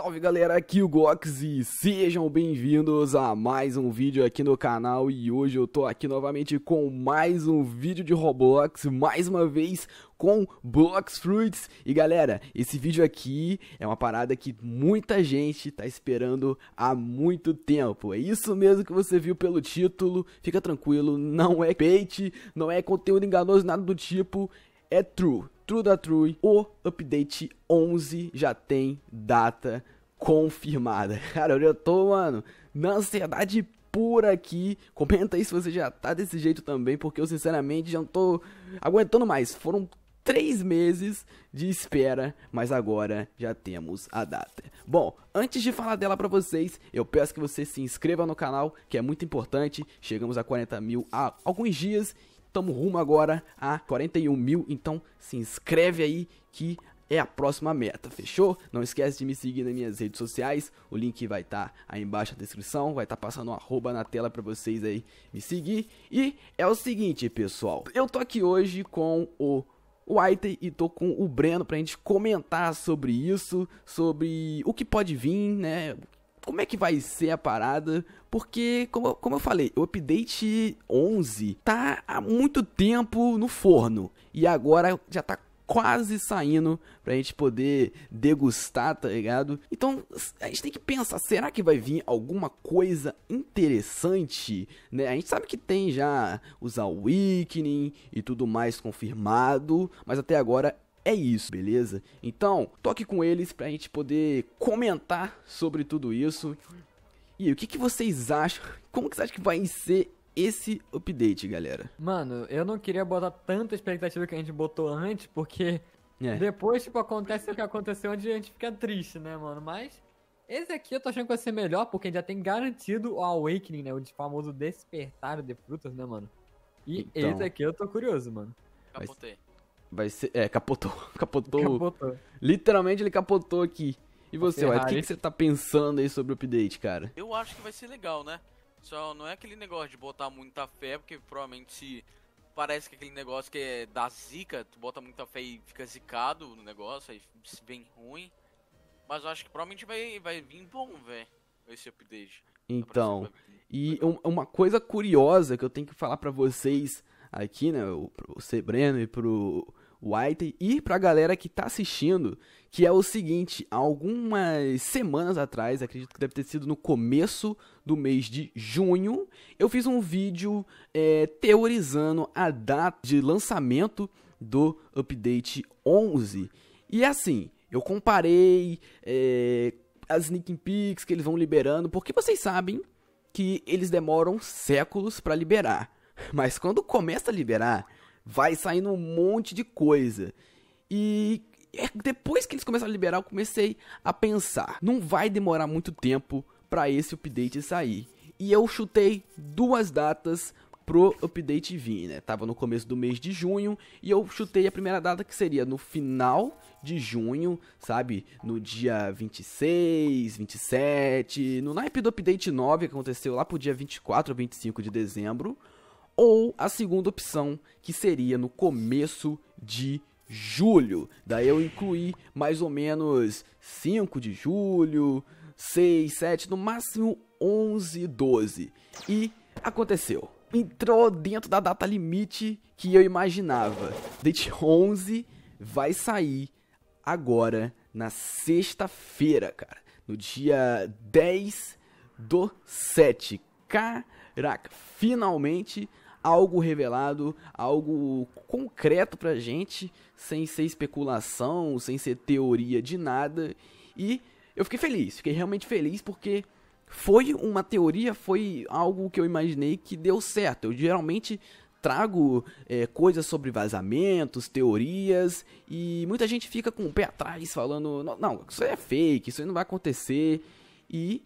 Salve galera, aqui o Gox e sejam bem-vindos a mais um vídeo aqui no canal e hoje eu tô aqui novamente com mais um vídeo de Roblox, mais uma vez com Blox Fruits. E galera, esse vídeo aqui é uma parada que muita gente tá esperando há muito tempo. É isso mesmo que você viu pelo título, fica tranquilo, não é bait, não é conteúdo enganoso, nada do tipo, é true. True da True, o update 11 já tem data confirmada. Cara, eu já tô, mano, na ansiedade pura aqui. Comenta aí se você já tá desse jeito também, porque eu sinceramente já não tô aguentando mais. Foram três meses de espera, mas agora já temos a data. Bom, antes de falar dela para vocês, eu peço que você se inscreva no canal, que é muito importante. Chegamos a 40 mil há alguns dias Tamo rumo agora a 41 mil, então se inscreve aí que é a próxima meta, fechou? Não esquece de me seguir nas minhas redes sociais, o link vai estar tá aí embaixo na descrição, vai estar tá passando um arroba na tela para vocês aí me seguir. E é o seguinte, pessoal, eu tô aqui hoje com o Whitey e tô com o Breno pra gente comentar sobre isso, sobre o que pode vir, né? como é que vai ser a parada? Porque, como, como eu falei, o update 11 tá há muito tempo no forno. E agora já tá quase saindo pra gente poder degustar, tá ligado? Então, a gente tem que pensar, será que vai vir alguma coisa interessante, né? A gente sabe que tem já os Awakening e tudo mais confirmado, mas até agora é isso, beleza? Então, toque com eles pra gente poder comentar sobre tudo isso. E aí, o que, que vocês acham? Como que vocês acham que vai ser esse update, galera? Mano, eu não queria botar tanta expectativa que a gente botou antes, porque é. depois, tipo, acontece o que aconteceu onde a gente fica triste, né, mano? Mas esse aqui eu tô achando que vai ser melhor, porque a gente já tem garantido o Awakening, né? O famoso despertar de frutas, né, mano? E então... esse aqui eu tô curioso, mano. Apontei. Vai ser. É, capotou. Capotou. capotou. Literalmente ele capotou aqui. E você, o que, que você tá pensando aí sobre o update, cara? Eu acho que vai ser legal, né? Só não é aquele negócio de botar muita fé, porque provavelmente se parece que aquele negócio que é da zica, tu bota muita fé e fica zicado no negócio, aí vem ruim. Mas eu acho que provavelmente vai, vai vir bom, velho, esse update. Então, e uma coisa curiosa que eu tenho que falar para vocês aqui, né? O, pro Sebreno e pro White. E pra galera que tá assistindo, que é o seguinte: algumas semanas atrás, acredito que deve ter sido no começo do mês de junho, eu fiz um vídeo é, teorizando a data de lançamento do update 11. E assim, eu comparei é, as sneak peeks que eles vão liberando, porque vocês sabem que eles demoram séculos para liberar. Mas quando começa a liberar, vai saindo um monte de coisa. E é depois que eles começaram a liberar, eu comecei a pensar: não vai demorar muito tempo para esse update sair. E eu chutei duas datas pro update vir, né? Tava no começo do mês de junho e eu chutei a primeira data que seria no final de junho, sabe? No dia 26, 27, no naipe do update 9 que aconteceu lá pro dia 24 ou 25 de dezembro ou a segunda opção, que seria no começo de julho. Daí eu incluí mais ou menos 5 de julho, 6, 7, no máximo 11, 12. E aconteceu. Entrou dentro da data limite que eu imaginava. Date 11 vai sair agora na sexta-feira, cara. No dia 10 do 7. Caraca, finalmente algo revelado, algo concreto pra gente, sem ser especulação, sem ser teoria de nada. E eu fiquei feliz, fiquei realmente feliz porque foi uma teoria, foi algo que eu imaginei que deu certo. Eu geralmente trago é, coisas sobre vazamentos, teorias, e muita gente fica com o pé atrás falando: não, não isso é fake, isso não vai acontecer. E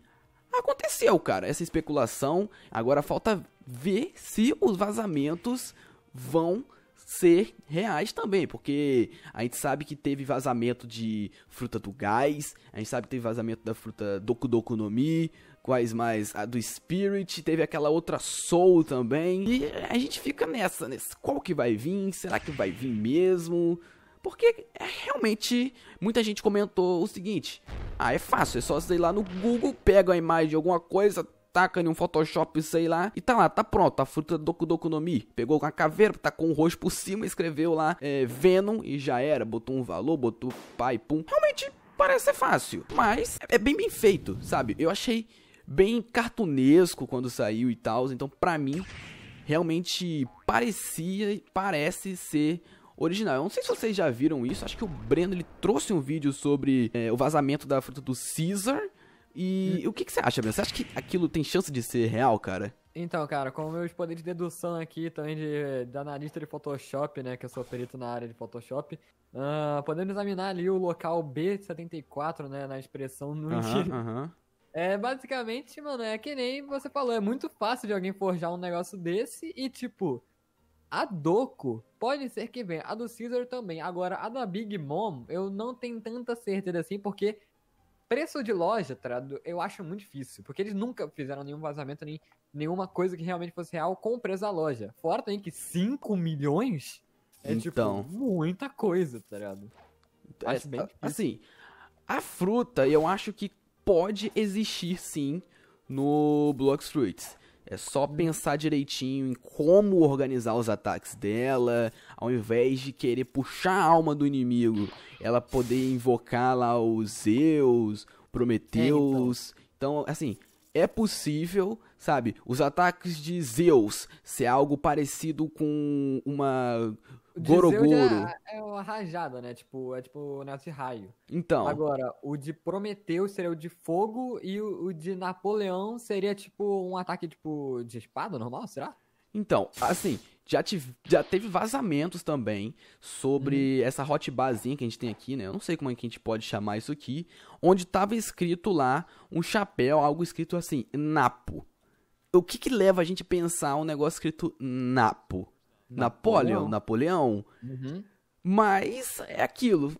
aconteceu, cara, essa especulação. Agora falta ver se os vazamentos vão ser reais também, porque a gente sabe que teve vazamento de fruta do gás, a gente sabe que teve vazamento da fruta do Doku no Mi, quais mais? A do Spirit, teve aquela outra Soul também. E a gente fica nessa, nessa qual que vai vir? Será que vai vir mesmo? Porque é realmente muita gente comentou o seguinte: ah, é fácil, é só você ir lá no Google, pega a imagem de alguma coisa, taca em um Photoshop, sei lá, e tá lá, tá pronto, a fruta do Doku no Mi. Pegou com a caveira, tá com o rosto por cima, escreveu lá é, Venom e já era, botou um valor, botou pai, pum. Realmente parece ser fácil, mas é bem bem feito, sabe? Eu achei bem cartunesco quando saiu e tal, então pra mim realmente parecia, parece ser original. Eu não sei se vocês já viram isso, acho que o Breno ele trouxe um vídeo sobre é, o vazamento da fruta do Caesar, e o que, que você acha, mesmo? Você acha que aquilo tem chance de ser real, cara? Então, cara, com meus poderes de dedução aqui, também de, de analista de Photoshop, né, que eu sou perito na área de Photoshop, uh, podemos examinar ali o local B74, né, na expressão no uhum, É, basicamente, mano, é que nem você falou, é muito fácil de alguém forjar um negócio desse e, tipo, a Doco pode ser que venha, a do Caesar também. Agora, a da Big Mom, eu não tenho tanta certeza assim, porque Preço de loja, tradu, tá eu acho muito difícil, porque eles nunca fizeram nenhum vazamento, nem nenhuma coisa que realmente fosse real com o preço da loja. Fora também que 5 milhões é, tipo, então, tipo, muita coisa, tá ligado? É, acho é, bem difícil. Assim, a fruta eu acho que pode existir, sim, no Blox Fruits. É só pensar direitinho em como organizar os ataques dela, ao invés de querer puxar a alma do inimigo, ela poder invocar lá os Zeus, Prometeus. É, então. então, assim, é possível, sabe? Os ataques de Zeus ser algo parecido com uma de Gorogoro. É, é uma rajada, né? Tipo, é tipo um negócio de raio. Então. Agora, o de Prometeu seria o de fogo e o, o de Napoleão seria tipo um ataque tipo de espada normal, será? Então, assim, já, tive, já teve vazamentos também sobre uhum. essa hotbarzinha que a gente tem aqui, né? Eu não sei como é que a gente pode chamar isso aqui. Onde tava escrito lá um chapéu, algo escrito assim, Napo. O que que leva a gente a pensar um negócio escrito Napo? Napoleão, Napoleão. Uhum. Mas é aquilo.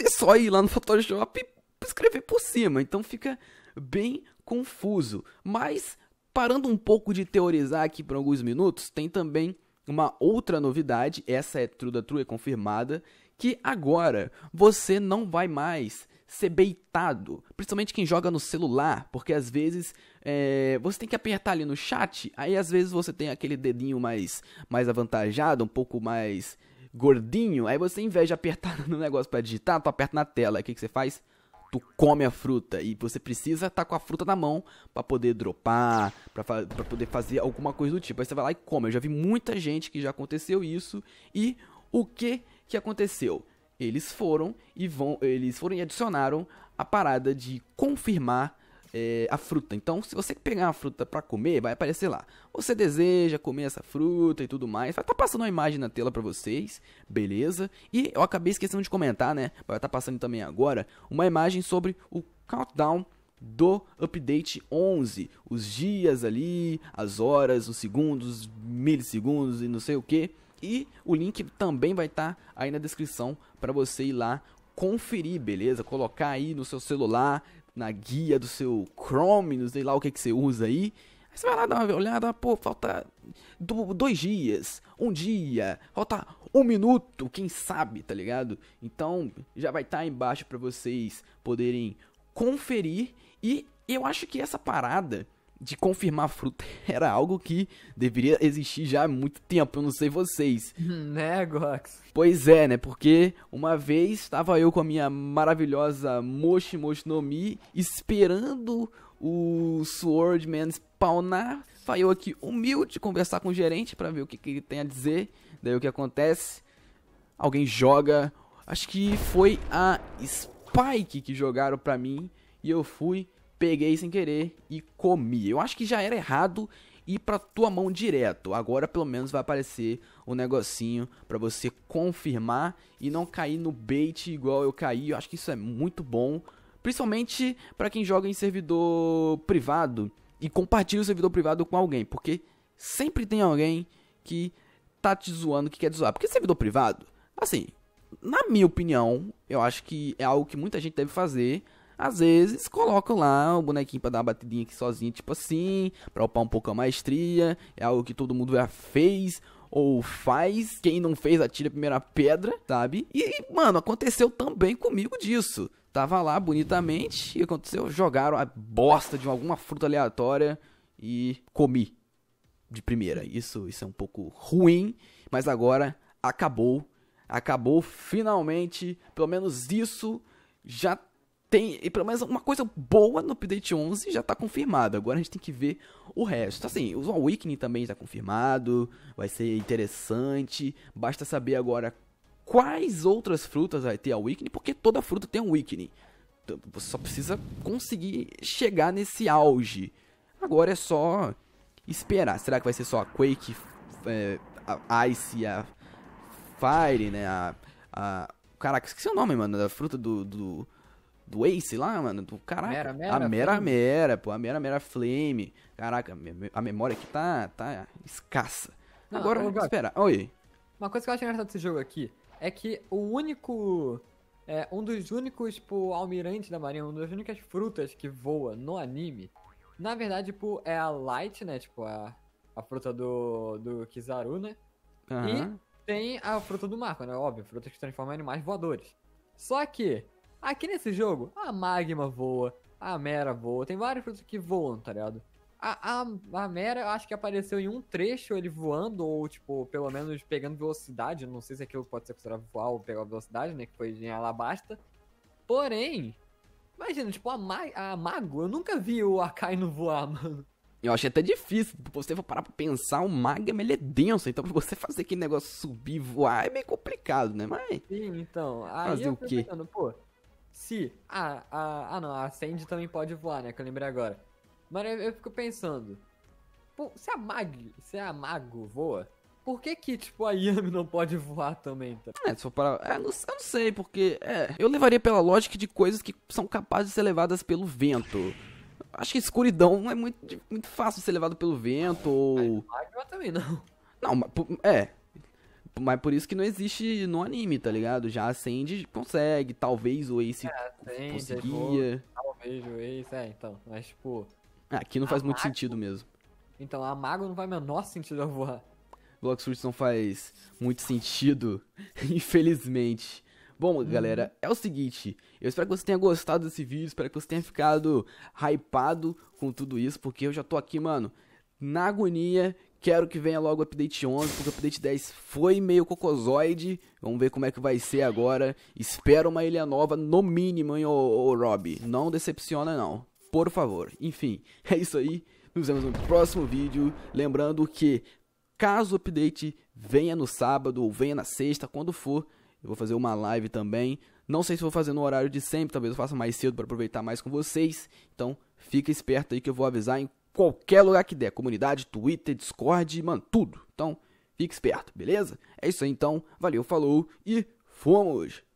É só ir lá no Photoshop e escrever por cima. Então fica bem confuso. Mas parando um pouco de teorizar aqui por alguns minutos, tem também uma outra novidade, essa é true da true, é confirmada, que agora você não vai mais ser beitado, principalmente quem joga no celular, porque às vezes é, você tem que apertar ali no chat, aí às vezes você tem aquele dedinho mais, mais avantajado, um pouco mais gordinho, aí você, em vez de apertar no negócio para digitar, tu aperta na tela, o que, que você faz? tu come a fruta e você precisa estar tá com a fruta na mão para poder dropar, para poder fazer alguma coisa do tipo. Aí você vai lá e come. Eu já vi muita gente que já aconteceu isso e o que que aconteceu? Eles foram e vão, eles foram e adicionaram a parada de confirmar é, a fruta. Então, se você pegar a fruta para comer, vai aparecer lá. Você deseja comer essa fruta e tudo mais. Vai estar tá passando uma imagem na tela para vocês, beleza? E eu acabei esquecendo de comentar, né? Vai estar tá passando também agora uma imagem sobre o countdown do update 11, os dias ali, as horas, os segundos, milissegundos e não sei o que. E o link também vai estar tá aí na descrição para você ir lá conferir, beleza? Colocar aí no seu celular, na guia do seu Chrome, não sei lá o que, que você usa aí. Aí você vai lá dar uma olhada, pô, falta dois dias, um dia, falta um minuto, quem sabe, tá ligado? Então já vai estar tá embaixo para vocês poderem conferir. E eu acho que essa parada de confirmar fruta era algo que deveria existir já há muito tempo, eu não sei vocês. né, Gox? Pois é, né? Porque uma vez estava eu com a minha maravilhosa Moshi Moshi no Mi esperando o Swordman spawnar. Foi eu aqui humilde conversar com o gerente para ver o que, que ele tem a dizer. Daí o que acontece? Alguém joga. Acho que foi a Spike que jogaram pra mim. E eu fui peguei sem querer e comi. Eu acho que já era errado ir para tua mão direto. Agora pelo menos vai aparecer um negocinho para você confirmar e não cair no bait igual eu caí. Eu acho que isso é muito bom, principalmente para quem joga em servidor privado e compartilha o servidor privado com alguém, porque sempre tem alguém que tá te zoando, que quer te zoar. Porque servidor privado, assim, na minha opinião, eu acho que é algo que muita gente deve fazer às vezes colocam lá o bonequinho pra dar uma batidinha aqui sozinho, tipo assim, pra upar um pouco a maestria, é algo que todo mundo já fez ou faz, quem não fez atira a primeira pedra, sabe? E, mano, aconteceu também comigo disso. Tava lá bonitamente e aconteceu, jogaram a bosta de alguma fruta aleatória e comi de primeira. Isso, isso é um pouco ruim, mas agora acabou. Acabou finalmente, pelo menos isso já tem pelo menos uma coisa boa no update 11 já está confirmado. Agora a gente tem que ver o resto. Então, assim, o Awakening também está confirmado, vai ser interessante. Basta saber agora quais outras frutas vai ter Awakening, porque toda fruta tem Awakening. Então, você só precisa conseguir chegar nesse auge. Agora é só esperar. Será que vai ser só a Quake, é, a Ice, a Fire, né? A, a... Caraca, esqueci o nome, mano, da fruta do... do do Ace lá, mano, do caraca. Mera, mera, a Mera Flame. Mera, pô, a Mera Mera Flame. Caraca, a memória aqui tá, tá escassa. Não, Agora, é vamos espera, oi. Uma coisa que eu acho engraçado desse jogo aqui é que o único. É, um dos únicos, tipo, almirante da marinha, uma das únicas frutas que voa no anime, na verdade, tipo, é a Light, né? Tipo, a, a fruta do, do Kizaru, né? Uhum. E tem a fruta do Marco, né? Óbvio, frutas que transformam animais voadores. Só que Aqui nesse jogo, a Magma voa, a Mera voa, tem vários frutos que voam, tá ligado? A, a, a Mera, eu acho que apareceu em um trecho ele voando, ou tipo, pelo menos pegando velocidade. Não sei se aquilo pode ser considerado voar ou pegar velocidade, né? Que foi em Alabasta. Porém, imagina, tipo, a, Ma a Mago, eu nunca vi o Akainu voar, mano. Eu achei até difícil, você for parar pra pensar, o magma ele é denso, então pra você fazer aquele negócio subir, voar, é meio complicado, né, mas... Sim, então, aí fazer eu o quê? pô, se. Ah, a, ah, ah não, a Sandy também pode voar, né? Que eu lembrei agora. Mas eu, eu fico pensando. Pô, se a Mag. Se a Mago voa, por que que, tipo, a Yami não pode voar também, tá? É, se for para... É, eu, não, eu não sei, porque... É, eu levaria pela lógica de coisas que são capazes de ser levadas pelo vento. Acho que escuridão não é muito, muito fácil de ser levado pelo vento, ou... Magma também não. Não, mas, é... Mas por isso que não existe no anime, tá ligado? Já acende, consegue, talvez o Ace é, conseguia. talvez o Ace, é, então. Mas, tipo. Ah, aqui não faz Mago, muito sentido mesmo. Então, a Mago não faz o menor sentido eu voar. Block Fruits não faz muito sentido, infelizmente. Bom, uhum. galera, é o seguinte, eu espero que você tenha gostado desse vídeo, espero que você tenha ficado hypado com tudo isso, porque eu já tô aqui, mano, na agonia, Quero que venha logo o update 11, porque o update 10 foi meio cocozoide. Vamos ver como é que vai ser agora. Espero uma ilha nova, no mínimo, hein, ô, ô Rob. Não decepciona, não. Por favor. Enfim, é isso aí. Nos vemos no próximo vídeo. Lembrando que, caso o update venha no sábado ou venha na sexta, quando for, eu vou fazer uma live também. Não sei se vou fazer no horário de sempre, talvez eu faça mais cedo para aproveitar mais com vocês. Então, fica esperto aí que eu vou avisar em qualquer lugar que der. Comunidade, Twitter, Discord, mano, tudo. Então, fique esperto, beleza? É isso aí então. Valeu, falou e fomos!